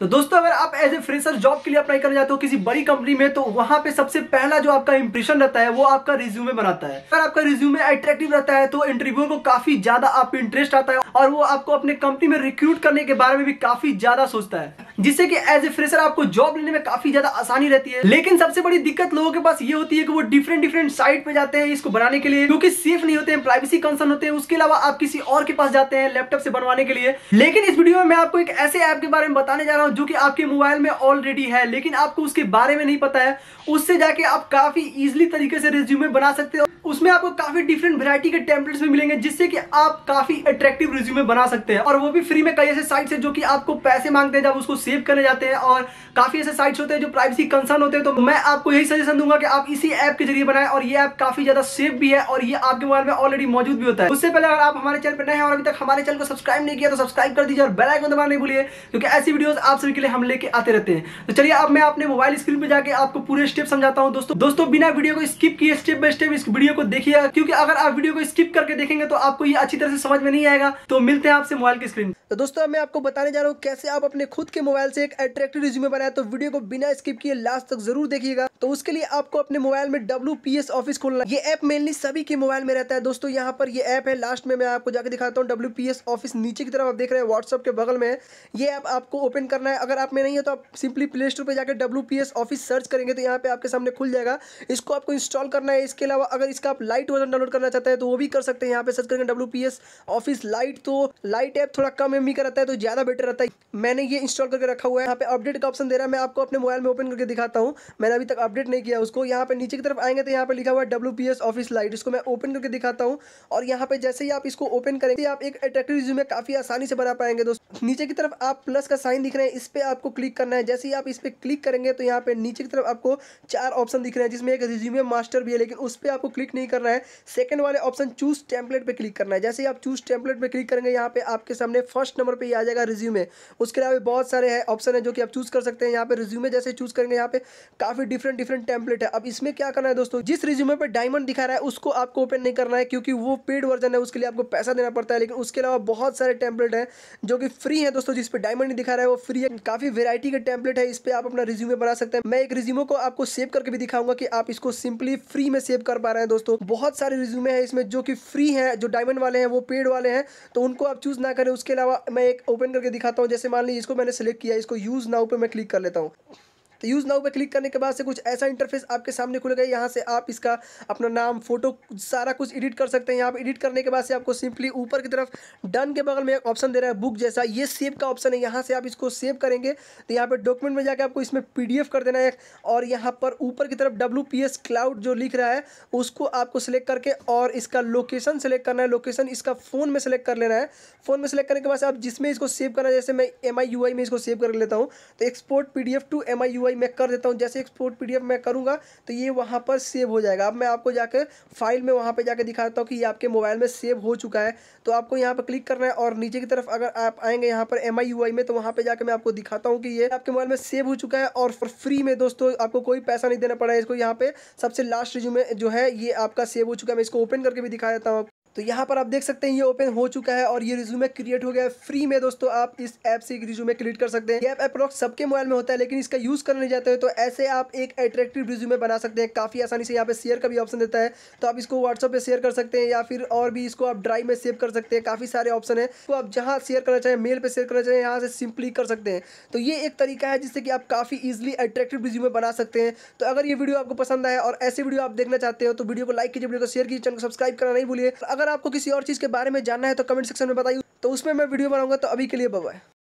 तो दोस्तों अगर आप एज ए फ्रेशर जॉब के लिए अप्लाई करना चाहते हो किसी बड़ी कंपनी में तो वहां पे सबसे पहला जो आपका इंप्रेशन रहता है वो आपका रिज्यूमे बनाता है अगर आपका रिज्यूमे अट्रैक्टिव रहता है तो इंटरव्यू को काफी ज्यादा आप इंटरेस्ट आता है और वो आपको अपने कंपनी में रिक्रूट करने के बारे में भी काफी ज्यादा सोचता है जिससे कि एज ए फ्रेशर आपको जॉब लेने में काफी ज्यादा आसानी रहती है लेकिन सबसे बड़ी दिक्कत लोगों के पास ये होती है कि वो डिफरेंट डिफरेंट साइट पे जाते हैं इसको बनाने के लिए क्योंकि सेफ नहीं होते हैं प्राइवेसी कंसर्न होते हैं उसके अलावा आप किसी और के पास जाते हैं लैपटॉप से बनवाने के लिए लेकिन इस वीडियो में मैं आपको एक ऐसे ऐप के बारे में बताने जा रहा हूँ जो की आपके मोबाइल में ऑलरेडी है लेकिन आपको उसके बारे में नहीं पता है उससे जाके आप काफी इजिली तरीके से रिज्यूमे बना सकते हो उसमें आपको काफी डिफरेंट वैरायटी के टेम्पलेट्स भी मिलेंगे जिससे कि आप काफी अट्रैक्टिव रिज्यूमे बना सकते हैं और वो भी फ्री में कई ऐसे साइट्स है जो कि आपको पैसे मांगते हैं जब उसको सेव करने जाते हैं और काफी ऐसे साइट्स होते हैं जो प्राइवेसी कंसर्न होते हैं तो मैं आपको यही सजेशन दूंगा कि आप इसी ऐप के जरिए बनाए और ये ऐप काफी ज्यादा सेफ भी है और ये आपके मोबाइल में ऑलरेडी मौजूद भी होता है उससे पहले अगर आप हमारे चैनल पर नए हैं और अभी तक हमारे चैनल को सब्सक्राइब नहीं किया तो सब्सक्राइब कर दीजिए और बेल आइकन दबाना नहीं भूलिए क्योंकि ऐसी वीडियो आप सभी के लिए हम लेके आते रहते हैं तो चलिए अब मैं अपने मोबाइल स्क्रीन पर जाकर आपको पूरे स्टेप समझाता हूँ दोस्तों दोस्तों बिना वीडियो को स्किप किए स्टेप बाय स्टेप इस वीडियो वीडियो को देखिएगा क्योंकि अगर आप वीडियो को स्किप करके देखेंगे तो आपको ये अच्छी तरह से समझ में नहीं आएगा तो मिलते हैं आपसे मोबाइल की स्क्रीन तो दोस्तों मैं आपको बताने जा रहा हूँ कैसे आप अपने खुद के मोबाइल से एक अट्रेक्टिव रिज्यूमे बनाए तो वीडियो को बिना स्किप किए लास्ट तक जरूर देखिएगा तो उसके लिए आपको अपने मोबाइल में डब्ल्यू ऑफिस खोलना ये ऐप मेनली सभी के मोबाइल में रहता है दोस्तों यहाँ पर ये ऐप है लास्ट में मैं आपको जाकर दिखाता हूँ डब्ल्यू ऑफिस नीचे की तरफ आप देख रहे हैं व्हाट्सअप के बगल में ये ऐप आपको ओपन करना है अगर आप में नहीं है तो आप सिंपली प्ले स्टोर पर जाकर डब्ल्यू ऑफिस सर्च करेंगे तो यहाँ पे आपके सामने खुल जाएगा इसको आपको इंस्टॉल करना है इसके अलावा अगर इसके इसका आप लाइट वर्जन डाउनलोड करना चाहते हैं तो वो भी कर सकते हैं यहाँ पे सर्च करेंगे W P S office lite तो लाइट ऐप थोड़ा कम एम का रहता है तो ज़्यादा बेटर रहता है मैंने ये इंस्टॉल करके रखा हुआ है यहाँ पे अपडेट का ऑप्शन दे रहा है मैं आपको अपने मोबाइल में ओपन करके दिखाता हूँ मैंने अभी तक अपडेट नहीं किया उसको यहाँ पे नीचे की तरफ आएंगे तो यहाँ पे लिखा हुआ है डब्ल्यू ऑफिस लाइट इसको मैं ओपन करके दिखाता हूँ और यहाँ पे जैसे ही आप इसको ओपन करेंगे तो आप एक अट्रैक्टिव रिज्यूमे काफ़ी आसानी से बना पाएंगे दोस्तों नीचे की तरफ आप प्लस का साइन दिख रहे हैं इस पर आपको क्लिक करना है जैसे ही आप इस पर क्लिक करेंगे तो यहाँ पे नीचे की तरफ आपको चार ऑप्शन दिख रहे हैं जिसमें एक रिज्यूमे मास्टर भी है लेकिन उस पर आपको क्लिक नहीं कर रहा है सेकंड वाले ऑप्शन चूज टेम्पलेट पे क्लिक करना है जैसे ही आप चूज टेम्पलेट पे क्लिक करेंगे यहाँ पे आपके सामने फर्स्ट नंबर पे ही आ जाएगा रिज्यूमे उसके अलावा बहुत सारे है ऑप्शन है जो कि आप चूज कर सकते हैं यहाँ पे रिज्यूमे जैसे चूज करेंगे यहाँ पे काफ़ी डिफरेंट डिफरेंट टेम्पलेट है अब इसमें क्या करना है दोस्तों जिस रिज्यूमे पर डायमंड दिखा रहा है उसको आपको ओपन नहीं करना है क्योंकि वो पेड वर्जन है उसके लिए आपको पैसा देना पड़ता है लेकिन उसके अलावा बहुत सारे टेम्पलेट है जो कि फ्री है दोस्तों जिसपे डायमंड नहीं दिखा रहा है वो फ्री है काफ़ी वेरायटी के टेम्पलेट है इस पर आप अपना रिज्यूमे बना सकते हैं मैं एक रिज्यूमो को आपको सेव करके भी दिखाऊंगा कि आप इसको सिंपली फ्री में सेव कर पा रहे हैं दोस्तों दोस्तों बहुत सारे रिज्यूमे हैं इसमें जो कि फ्री है जो डायमंड वाले हैं वो पेड वाले हैं तो उनको आप चूज ना करें उसके अलावा मैं एक ओपन करके दिखाता हूँ जैसे मान लीजिए इसको मैंने सेलेक्ट किया इसको यूज़ नाउ पर मैं क्लिक कर लेता हूँ तो यूज़ नाउ पर क्लिक करने के बाद से कुछ ऐसा इंटरफेस आपके सामने खुलेगा यहाँ से आप इसका अपना नाम फोटो सारा कुछ एडिट कर सकते हैं यहाँ पर एडिट करने के बाद से आपको सिंपली ऊपर की तरफ डन के बगल में एक ऑप्शन दे रहा है बुक जैसा ये सेव का ऑप्शन है यहाँ से आप इसको सेव करेंगे तो यहाँ पर डॉक्यूमेंट में जाकर आपको इसमें पी कर देना है और यहाँ पर ऊपर की तरफ डब्ल्यू क्लाउड जो लिख रहा है उसको आपको सेलेक्ट करके और इसका लोकेशन सेलेक्ट करना है लोकेशन इसका फ़ोन में सेलेक्ट कर लेना है फ़ोन में सेलेक्ट करने के बाद आप जिसमें इसको सेव करना है जैसे मैं एम में इसको सेव कर लेता हूँ तो export P to M I UI मैं कर देता हूँ जैसे एक्सपोर्ट पी मैं करूँगा तो ये वहाँ पर सेव हो जाएगा अब मैं आपको जाकर फाइल में वहाँ पर जाकर दिखा देता हूँ कि ये आपके मोबाइल में सेव हो चुका है तो आपको यहाँ पर क्लिक करना है और नीचे की तरफ अगर आप आएंगे यहाँ पर एम में तो वहाँ पर जाकर मैं आपको दिखाता हूँ कि ये आपके मोबाइल में सेव हो चुका है और फ्री में दोस्तों आपको कोई पैसा नहीं देना पड़ा है इसको यहाँ पर सबसे लास्ट रिज्यूमे जो है ये आपका सेव हो चुका है मैं इसको ओपन करके भी दिखा देता हूँ तो यहाँ पर आप देख सकते हैं ये ओपन हो चुका है और ये रिज्यूमे क्रिएट हो गया है फ्री में दोस्तों आप इस ऐप से एक रिज्यूमे क्रिएट कर सकते हैं ये ऐप अप्रॉक्स सबके मोबाइल में होता है लेकिन इसका यूज़ करने जाते हैं तो ऐसे आप एक अट्रैक्टिव रिज्यूमे बना सकते हैं काफ़ी आसानी से यहाँ पे शेयर का भी ऑप्शन देता है तो आप इसको व्हाट्सअप पर शेयर कर सकते हैं या फिर और भी इसको आप ड्राइव में सेव कर सकते हैं काफ़ी सारे ऑप्शन है तो आप जहाँ शेयर करना चाहें मेल पर शेयर करना चाहें यहाँ से सिंपली कर सकते हैं तो ये एक तरीका है जिससे कि आप काफ़ी ईजिली अट्रैक्टिव रिज्यूमे बना सकते हैं तो अगर ये वीडियो आपको पसंद आए और ऐसे वीडियो आप देखना चाहते हो तो वीडियो को लाइक कीजिए वीडियो को शेयर कीजिए चैनल को सब्सक्राइब करना नहीं भूलिए अगर अगर आपको किसी और चीज़ के बारे में जानना है तो कमेंट सेक्शन में बताइए तो उसमें मैं वीडियो बनाऊंगा तो अभी के लिए बाय